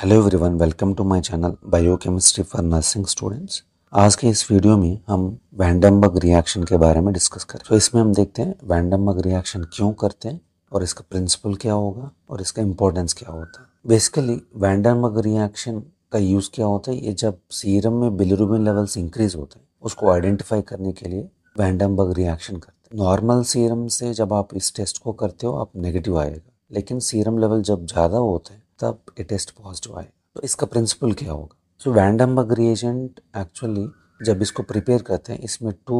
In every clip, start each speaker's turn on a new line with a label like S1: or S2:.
S1: hello everyone welcome to my channel biochemistry for nursing students आज के इस video में हम वैंडम्बग रिएक्शन के बारे में डिस्कस करें तो इसमें हम देखते हैं वैंडमबर्ग रिएक्शन क्यों करते हैं और इसका प्रिंसिपल क्या होगा और इसका इम्पोर्टेंस क्या होता है बेसिकली वैंडम्बग रिएक्शन का यूज़ क्या होता है ये जब सीरम में बिलरूबिन लेवल्स इंक्रीज होते हैं उसको आइडेंटिफाई करने के लिए वैंडम्बग रिएक्शन करते हैं नॉर्मल सीरम से जब आप इस टेस्ट को करते हो आप नेगेटिव आएगा लेकिन सीरम लेवल जब ज़्यादा होते हैं तब ये टेस्ट पॉजिटिव आएगा तो इसका प्रिंसिपल क्या होगा सो वैंडम्बर्ग रिएजेंट एक्चुअली जब इसको प्रिपेयर करते हैं इसमें टू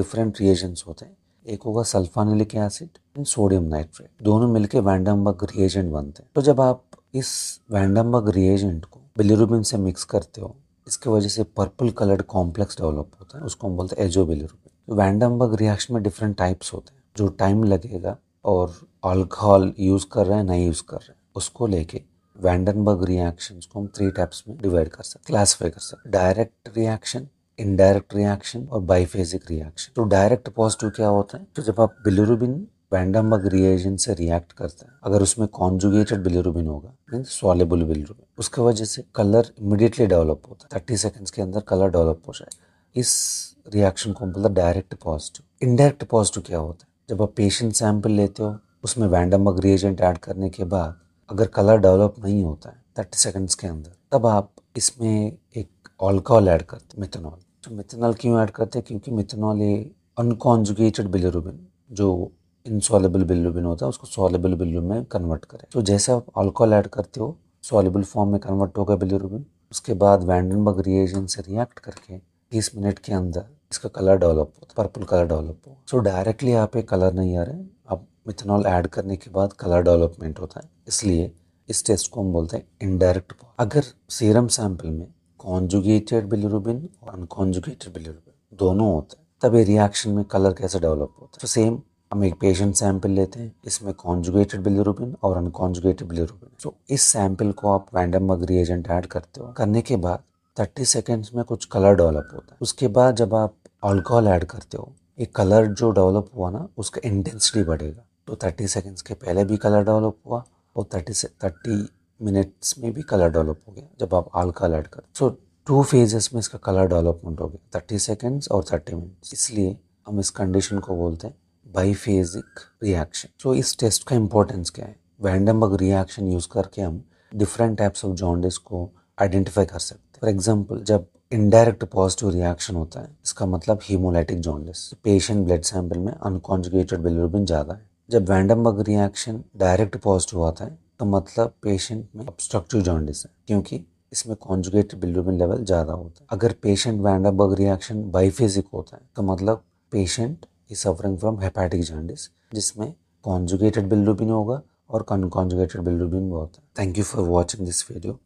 S1: डिफरेंट रिएजेंट्स होते हैं एक होगा sulfanilic acid and sodium nitrate दोनों मिलकर वैंडम्बर्ग रिएजेंट बनते हैं तो जब आप इस वैंडम्बर्ग रिएजेंट को बिलिरुबिन से मिक्स करते हो इसकी वजह से पर्पल कलर्ड कॉम्प्लेक्स डेवलप होता है उसको हम बोलते हैं एजो बिलिरुबिन तो वैंडम्बर्ग रिएक्शन में डिफरेंट टाइप्स होते हैं जो टाइम लगेगा और अल्कोहल यूज़ कर रहे हैं नहीं यूज़ कर रहे हैं उसको लेके वैंडनबर्ग रिएक्शंस को हम थ्री टाइप्स में डिवाइड कर सकते क्लासीफाई कर सकते डायरेक्ट रिएक्शन इनडायरेक्ट रिएक्शन और बाइफेजिक रिएक्शन तो डायरेक्ट पॉजिटिव क्या होता है तो जब आप बिलुरुबिन वैंडमबर्ग रिएजन से रिएक्ट करते हैं अगर उसमें कॉन्जुगेटेड बिलुरुबिन होगा मीन सॉलेबल बिलुरुबिन उसके वजह से कलर इमिडिएटली डेवलप होता है थर्टी सेकेंड्स के अंदर कलर डेवलप हो जाए इस रिएक्शन को हम बोलते हैं डायरेक्ट पॉजिटिव इनडायरेक्ट पॉजिटिव क्या होता है जब आप पेशेंट सैंपल लेते हो उसमें वैंडमबर्ग रिएजेंट ऐड करने के बाद अगर कलर डेवलप नहीं होता है थर्टी सेकेंड्स के अंदर तब आप इसमें एक ऑल्कोहल ऐड करते मिथेनॉल तो मिथेनॉल क्यों ऐड करते हैं क्योंकि मिथेनॉल ये अनकॉन्जुगेटेड बिलिरुबिन जो इनसॉलेबल बिलिरुबिन होता है उसको सॉलेबल बिलिरुबिन में कन्वर्ट करें तो जैसे आप अल्कोहल ऐड करते हो सॉलेबल फॉर्म में कन्वर्ट होगा बिलिरुबिन उसके बाद वैंडनबर्ग रिएजन से रिएक्ट करके तीस मिनट के अंदर इसका कलर डेवलप होता है पर्पल कलर डेवलप होगा सो डायरेक्टली आप एक कलर नहीं आ रहे आप मिथेनॉल ऐड करने के बाद कलर डेवलपमेंट होता है इसलिए इस टेस्ट को हम बोलते हैं इनडायरेक्ट अगर सीरम सैंपल में कॉन्जुगेटेड बिलिरुबिन और अनकॉन्जुगेटेड बिलिरुबिन दोनों होते हैं तब ये रिएक्शन में कलर कैसे डेवलप होता है तो सेम हम एक पेशेंट सैंपल लेते हैं इसमें कॉन्जुगेटेड बिलिरुबिन और अनकॉन्जुगेटेड बिलिरुबिन तो इस सैंपल को आप रैंडम रिएजेंट ऐड करते हो करने के बाद थर्टी सेकेंड्स में कुछ कलर डेवलप होता है उसके बाद जब आप अल्कोहल ऐड करते हो ये कलर जो डेवलप हुआ ना उसका इंटेंसिटी बढ़ेगा तो थर्टी सेकेंड्स के पहले भी कलर डेवलप हुआ और थर्टी से थर्टी मिनट्स में भी कलर डेवलप हो गया जब आप हल्का एड कर सो टू फेजेस में इसका कलर डेवलपमेंट हो गया थर्टी सेकेंड्स और थर्टी मिनट्स इसलिए हम इस कंडीशन को बोलते हैं बाईफेजिक रिएक्शन सो इस टेस्ट का इंपॉर्टेंस क्या है वैंडमबर्ग रिएक्शन यूज़ करके हम डिफरेंट टाइप्स ऑफ जॉन्डिस को आइडेंटिफाई कर सकते हैं फॉर एग्जाम्पल जब इनडायरेक्ट पॉजिटिव रिएक्शन होता है इसका मतलब haemolytic jaundice patient blood sample में अनकॉन्जुगेटेड बिलिरुबिन ज़्यादा है जब वैंडमबर्ग रिएक्शन डायरेक्ट पॉजिटिव आता है तो मतलब पेशेंट में ऑब्स्ट्रक्टिव जॉन्डिस है क्योंकि इसमें कॉन्जुगेट बिलिरुबिन लेवल ज़्यादा होता है अगर पेशेंट वैंडमबर्ग रिएक्शन बाईफेजिक होता है तो मतलब patient is suffering from hepatic jaundice जिसमें कॉन्जुगेटेड बिलिरुबिन होगा और कॉन्जुगेटेड बिलिरुबिन भी होता है thank you for watching this video